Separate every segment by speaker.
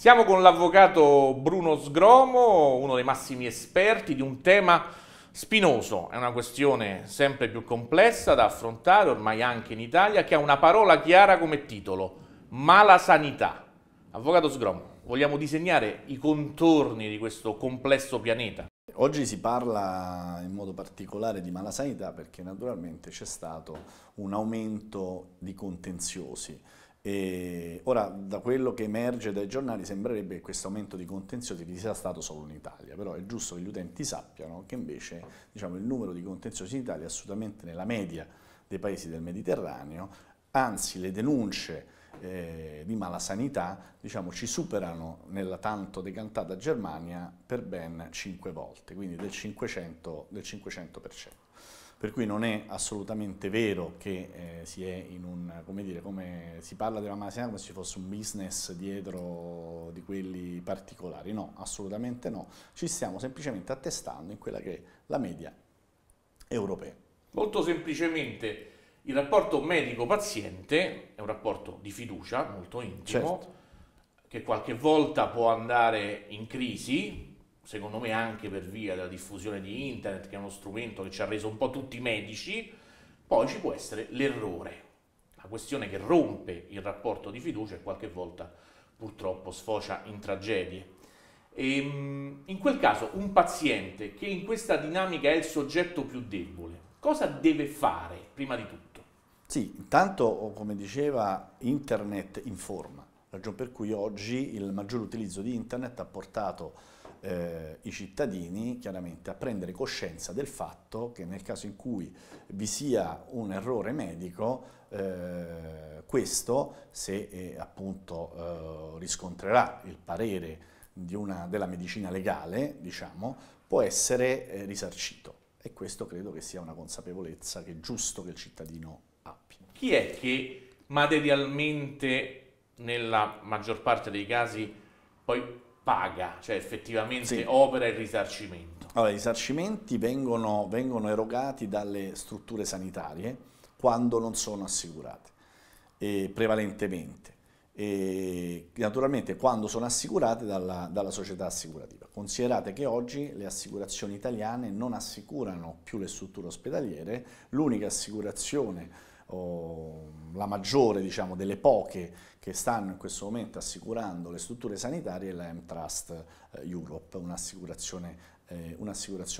Speaker 1: Siamo con l'avvocato Bruno Sgromo, uno dei massimi esperti di un tema spinoso, è una questione sempre più complessa da affrontare ormai anche in Italia, che ha una parola chiara come titolo, mala sanità. Avvocato Sgromo, vogliamo disegnare i contorni di questo complesso pianeta?
Speaker 2: Oggi si parla in modo particolare di malasanità perché naturalmente c'è stato un aumento di contenziosi e ora, da quello che emerge dai giornali, sembrerebbe che questo aumento di contenziosi sia stato solo in Italia, però è giusto che gli utenti sappiano che invece diciamo, il numero di contenziosi in Italia è assolutamente nella media dei paesi del Mediterraneo, anzi le denunce eh, di malasanità diciamo, ci superano nella tanto decantata Germania per ben 5 volte, quindi del 500%. Del 500% per cui non è assolutamente vero che eh, si è in un, come dire, come si parla della Malaysia come se ci fosse un business dietro di quelli particolari, no, assolutamente no, ci stiamo semplicemente attestando in quella che è la media europea.
Speaker 1: Molto semplicemente il rapporto medico-paziente è un rapporto di fiducia molto intimo certo. che qualche volta può andare in crisi, secondo me anche per via della diffusione di internet, che è uno strumento che ci ha reso un po' tutti medici, poi ci può essere l'errore, la questione che rompe il rapporto di fiducia e qualche volta purtroppo sfocia in tragedie. E, ehm, in quel caso un paziente che in questa dinamica è il soggetto più debole, cosa deve fare prima di
Speaker 2: tutto? Sì, intanto come diceva internet informa, ragione per cui oggi il maggior utilizzo di internet ha portato eh, i cittadini chiaramente a prendere coscienza del fatto che nel caso in cui vi sia un errore medico, eh, questo se eh, appunto eh, riscontrerà il parere una, della medicina legale, diciamo, può essere eh, risarcito. E questo credo che sia una consapevolezza che è giusto che il cittadino abbia.
Speaker 1: Chi è che materialmente nella maggior parte dei casi poi paga, cioè effettivamente sì. opera il risarcimento?
Speaker 2: Allora, i risarcimenti vengono, vengono erogati dalle strutture sanitarie quando non sono assicurate, eh, prevalentemente. E naturalmente quando sono assicurate dalla, dalla, società assicurativa. Considerate che oggi le assicurazioni italiane non assicurano più le strutture ospedaliere, l'unica assicurazione o la maggiore diciamo, delle poche che stanno in questo momento assicurando le strutture sanitarie è la M-Trust eh, Europe, un'assicurazione eh, un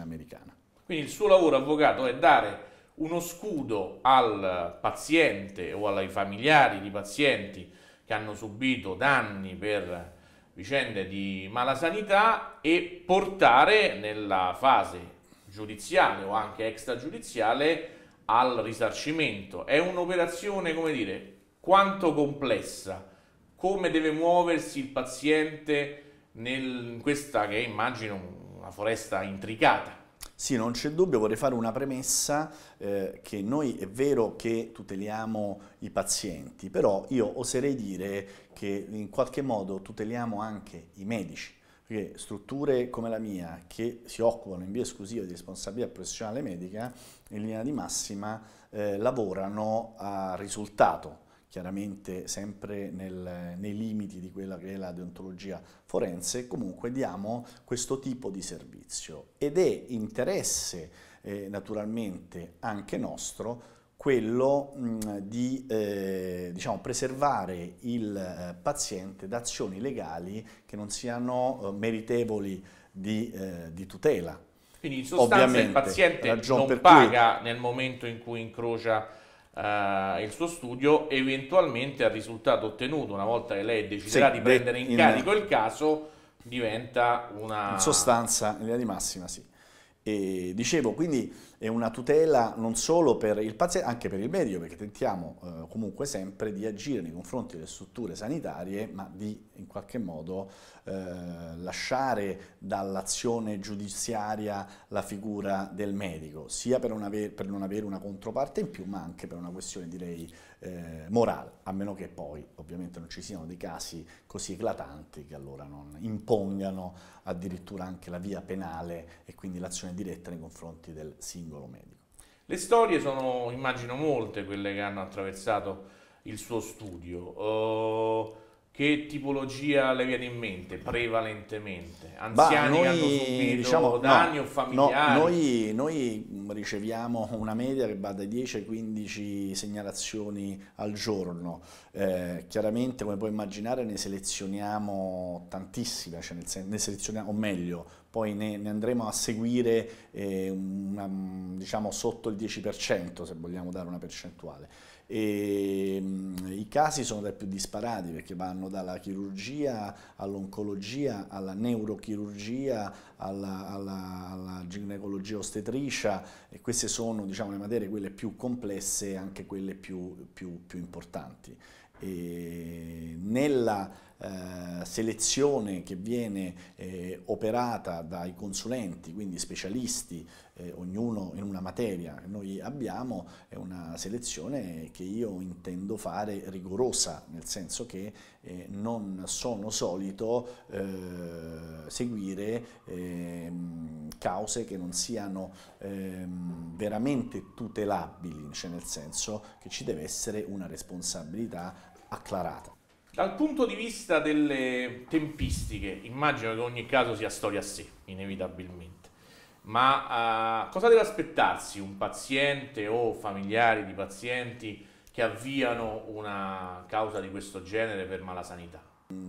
Speaker 2: americana.
Speaker 1: Quindi il suo lavoro, avvocato, è dare uno scudo al paziente o ai familiari di pazienti che hanno subito danni per vicende di mala sanità e portare nella fase giudiziale o anche extragiudiziale al risarcimento. È un'operazione, come dire, quanto complessa, come deve muoversi il paziente nel, in questa che immagino una foresta
Speaker 2: intricata. Sì, non c'è dubbio, vorrei fare una premessa eh, che noi è vero che tuteliamo i pazienti, però io oserei dire che in qualche modo tuteliamo anche i medici perché strutture come la mia, che si occupano in via esclusiva di responsabilità professionale medica, in linea di massima eh, lavorano a risultato, chiaramente sempre nel, nei limiti di quella che è la deontologia forense, comunque diamo questo tipo di servizio ed è interesse eh, naturalmente anche nostro quello di eh, diciamo, preservare il eh, paziente da azioni legali che non siano eh, meritevoli di, eh, di, tutela. Quindi in sostanza Ovviamente, il paziente non paga
Speaker 1: cui... nel momento in cui incrocia eh, il suo studio, eventualmente al risultato ottenuto, una volta che lei deciderà sì, di prendere in, in carico il caso, diventa una... In
Speaker 2: sostanza, in linea di massima sì. E, dicevo, quindi è una tutela non solo per il paziente, anche per il medico, perché tentiamo eh, comunque sempre di agire nei confronti delle strutture sanitarie, ma di in qualche modo eh, lasciare dall'azione giudiziaria la figura del medico, sia per non, aver, per non, avere una controparte in più, ma anche per una questione direi eh, morale, a meno che poi ovviamente non ci siano dei casi così eclatanti che allora non impongano addirittura anche la via penale e quindi l'azione diretta nei confronti del singolo singolo medico.
Speaker 1: Le storie sono, immagino, molte quelle che hanno attraversato il suo studio. Uh, che tipologia le viene in mente prevalentemente? Anziani bah, noi, hanno subito diciamo, danni no, o familiari? No,
Speaker 2: noi, noi, riceviamo una media che va dai 10 ai 15 segnalazioni al giorno. Eh, chiaramente, come puoi immaginare, ne selezioniamo tantissime, cioè ne selezioniamo, o meglio, poi ne, ne, andremo a seguire eh, una, diciamo sotto il 10% se vogliamo dare una percentuale. E, mh, mm, I casi sono dai più disparati perché vanno dalla chirurgia all'oncologia, alla neurochirurgia, alla, alla, alla ginecologia ostetricia e queste sono diciamo, le materie quelle più complesse e anche quelle più, più, più importanti. E nella eh, selezione che viene eh, operata dai consulenti, quindi specialisti, eh, ognuno in una materia che noi abbiamo, è una selezione che io intendo fare rigorosa, nel senso che eh, non sono solito eh, seguire ehm, cause che non siano ehm, veramente tutelabili, cioè nel senso che ci deve essere una responsabilità acclarata.
Speaker 1: Dal punto di vista delle tempistiche, immagino che ogni caso sia storia a sé, inevitabilmente. Ma eh, cosa deve aspettarsi un paziente o familiari di pazienti che avviano una causa di questo genere per malasanità?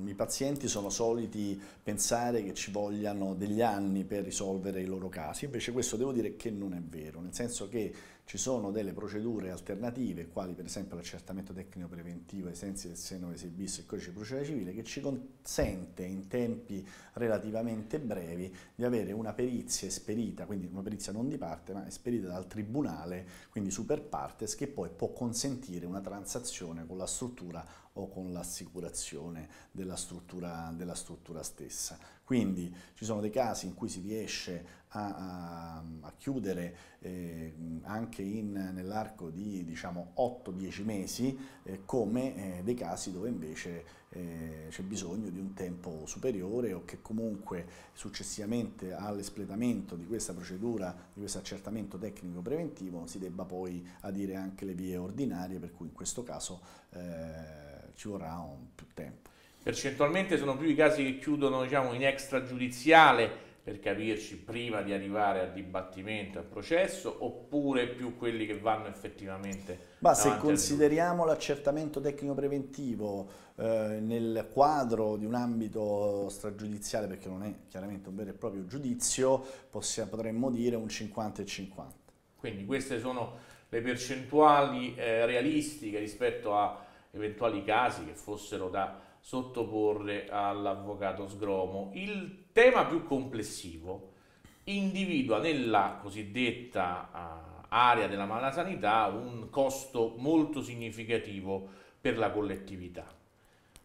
Speaker 2: I pazienti sono soliti pensare che ci vogliano degli anni per risolvere i loro casi, invece questo devo dire che non è vero, nel senso che ci sono delle procedure alternative, quali per esempio l'accertamento tecnico preventivo ai sensi del 696 bis e codice di procedura civile, che ci consente in tempi relativamente brevi di avere una perizia esperita, quindi una perizia non di parte, ma esperita dal tribunale, quindi super partes, che poi può consentire una transazione con la struttura o con l'assicurazione della struttura, della struttura stessa. Quindi ci sono dei casi in cui si riesce a, a, a chiudere eh, anche nell'arco di diciamo, 8-10 mesi eh, come eh, dei casi dove invece eh, c'è bisogno di un tempo superiore o che comunque successivamente all'espletamento di questa procedura, di questo accertamento tecnico preventivo si debba poi adire anche le vie ordinarie per cui in questo caso eh, ci vorrà un, più tempo.
Speaker 1: Percentualmente sono più i casi che chiudono diciamo, in extragiudiziale, per capirci, prima di arrivare al dibattimento, al processo, oppure più quelli che vanno effettivamente... Ma se
Speaker 2: consideriamo l'accertamento tecnico-preventivo eh, nel quadro di un ambito stragiudiziale, perché non è chiaramente un vero e proprio giudizio, possiamo, potremmo dire un 50 e 50.
Speaker 1: Quindi queste sono le percentuali eh, realistiche rispetto a eventuali casi che fossero da sottoporre all'avvocato Sgromo. Il tema più complessivo individua nella cosiddetta uh, area della malasanità un costo molto significativo per la collettività.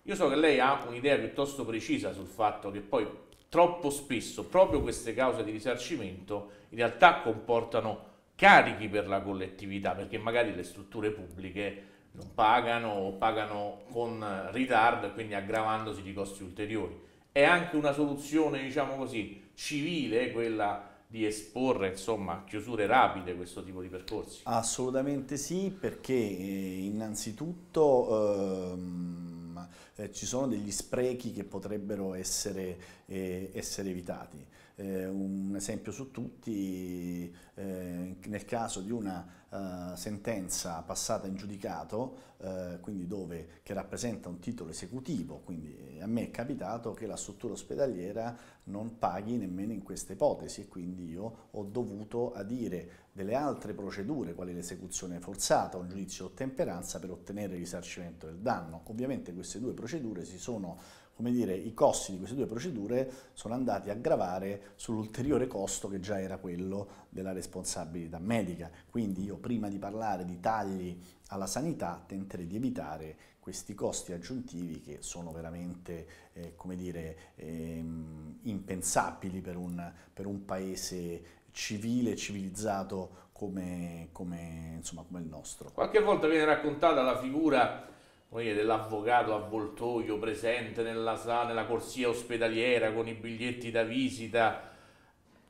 Speaker 1: Io so che lei ha un'idea piuttosto precisa sul fatto che poi troppo spesso proprio queste cause di risarcimento in realtà comportano carichi per la collettività perché magari le strutture pubbliche non pagano o pagano con ritardo e quindi aggravandosi di costi ulteriori. È anche una soluzione, diciamo così, civile quella di esporre insomma, a chiusure rapide questo tipo di percorsi?
Speaker 2: Assolutamente sì, perché eh, innanzitutto ehm, eh, ci sono degli sprechi che potrebbero essere, eh, essere evitati. Eh, un esempio su tutti, eh, nel caso di una eh, sentenza passata in giudicato, eh, quindi dove, che rappresenta un titolo esecutivo, quindi eh, a me è capitato che la struttura ospedaliera non paghi nemmeno in questa ipotesi e quindi io ho dovuto adire delle altre procedure, quali l'esecuzione forzata o un giudizio di ottemperanza per ottenere il risarcimento del danno. Ovviamente queste due procedure si sono come dire, i costi di queste due procedure sono andati a gravare sull'ulteriore costo che già era quello della responsabilità medica. Quindi io prima di parlare di tagli alla sanità tenterei di evitare questi costi aggiuntivi che sono veramente eh, come dire, ehm, impensabili per un, per un paese civile, civilizzato come, come, insomma, come il nostro. Qualche
Speaker 1: volta viene raccontata la figura dire, dell'avvocato avvoltoio presente nella, sala, nella corsia ospedaliera con i biglietti da visita,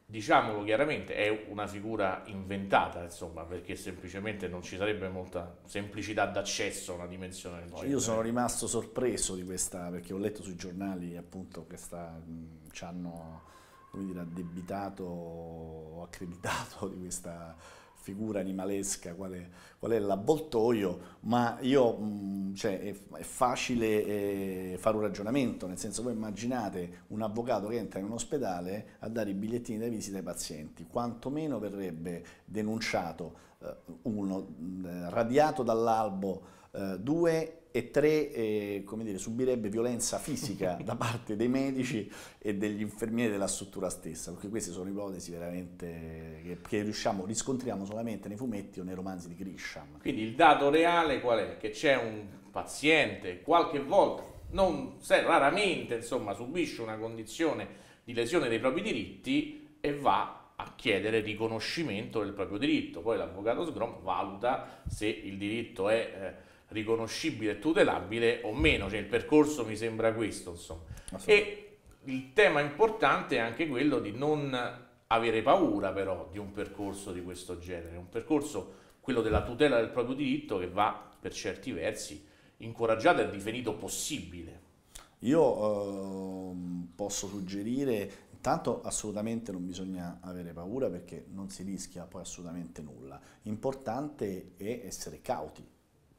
Speaker 1: diciamolo chiaramente, è una figura inventata, insomma, perché semplicemente non ci sarebbe molta semplicità d'accesso a una dimensione del no, Io sono
Speaker 2: rimasto sorpreso di questa, perché ho letto sui giornali appunto che ci hanno come dire, addebitato o accreditato di questa figura animalesca quale, qual è l'avvoltoio, ma io, mm, cioè, è, è facile eh, fare un ragionamento, nel senso voi immaginate un avvocato che entra in un ospedale a dare i bigliettini da visita ai pazienti, quantomeno verrebbe denunciato, eh, uno, mm, radiato dall'albo, eh, due e tre, eh, come dire, subirebbe violenza fisica da parte dei medici e degli infermieri della struttura stessa, perché queste sono ipotesi veramente che, che riusciamo, riscontriamo solamente nei fumetti o nei romanzi di Grisham.
Speaker 1: Quindi il dato reale qual è? Che c'è un paziente qualche volta, non, se, raramente insomma, subisce una condizione di lesione dei propri diritti e va a chiedere riconoscimento del proprio diritto. Poi l'avvocato Sgrom valuta se il diritto è... Eh, riconoscibile e tutelabile o meno, cioè il percorso mi sembra questo, insomma. E il tema importante è anche quello di non avere paura però di un percorso di questo genere, un percorso, quello della tutela del proprio diritto che va per certi versi incoraggiato e definito possibile.
Speaker 2: Io eh, posso suggerire, intanto assolutamente non bisogna avere paura perché non si rischia poi assolutamente nulla, importante è essere cauti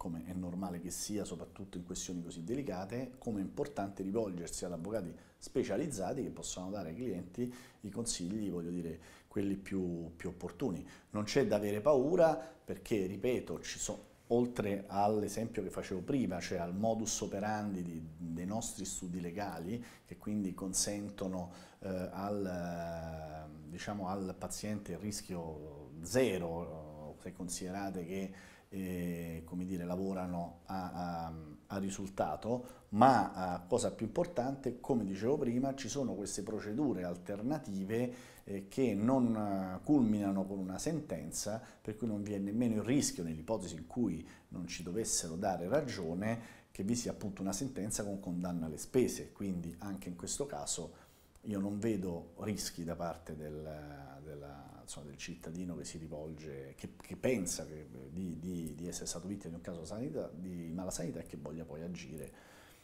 Speaker 2: come è normale che sia, soprattutto in questioni così delicate, come è importante rivolgersi ad avvocati specializzati che possano dare ai clienti i consigli, voglio dire, quelli più, più opportuni. Non c'è da avere paura perché, ripeto, ci sono oltre all'esempio che facevo prima, cioè al modus operandi di, dei nostri studi legali, che quindi consentono eh, al, diciamo, al paziente il rischio zero, eh, se considerate che eh, come dire, lavorano a, a, a risultato, ma cosa più importante, come dicevo prima, ci sono queste procedure alternative eh, che non eh, culminano con una sentenza, per cui non vi è nemmeno il rischio, nell'ipotesi in cui non ci dovessero dare ragione, che vi sia appunto una sentenza con condanna alle spese, quindi anche in questo caso io non vedo rischi da parte del, della, insomma, del cittadino che si rivolge, che, che pensa che, di, di, di, essere stato vittima di un caso sanità, di malasanità e che voglia poi agire.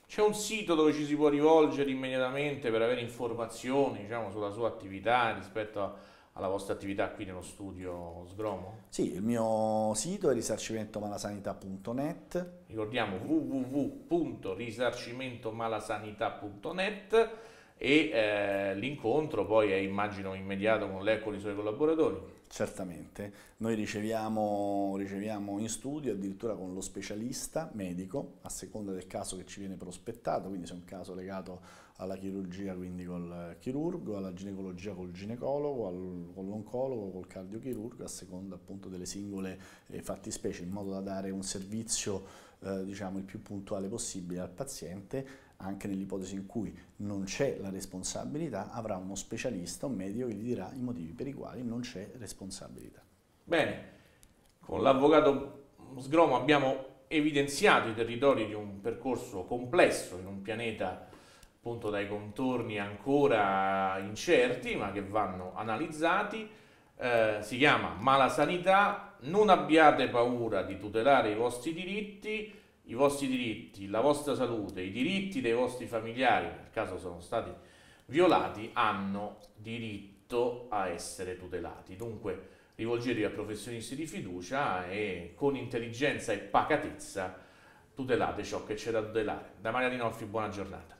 Speaker 1: C'è un sito dove ci si può rivolgere immediatamente per avere informazioni diciamo, sulla sua attività rispetto a, alla vostra attività qui nello studio Sgromo?
Speaker 2: Sì, il mio sito è risarcimentomalasanità.net
Speaker 1: Ricordiamo www.risarcimentomalasanità.net e eh, l'incontro poi è immagino immediato con lei e con i suoi collaboratori.
Speaker 2: Certamente, noi riceviamo, riceviamo, in studio addirittura con lo specialista medico a seconda del caso che ci viene prospettato, quindi se è un caso legato alla chirurgia quindi col chirurgo, alla ginecologia col ginecologo, al, con l'oncologo, col cardiochirurgo, a seconda appunto delle singole eh, fattispecie in modo da dare un servizio eh, diciamo il più puntuale possibile al paziente anche nell'ipotesi in cui non c'è la responsabilità, avrà uno specialista, un medico che gli dirà i motivi per i quali non c'è responsabilità. Bene, con
Speaker 1: l'avvocato Sgromo abbiamo evidenziato i territori di un percorso complesso in un pianeta appunto dai contorni ancora incerti ma che vanno analizzati. Eh, si chiama Mala non abbiate paura di tutelare i vostri diritti, i vostri diritti, la vostra salute, i diritti dei vostri familiari, nel caso sono stati violati, hanno diritto a essere tutelati. Dunque rivolgetevi a professionisti di fiducia e con intelligenza e pacatezza tutelate ciò che c'è da tutelare. Da Maria Dinolfi, buona giornata.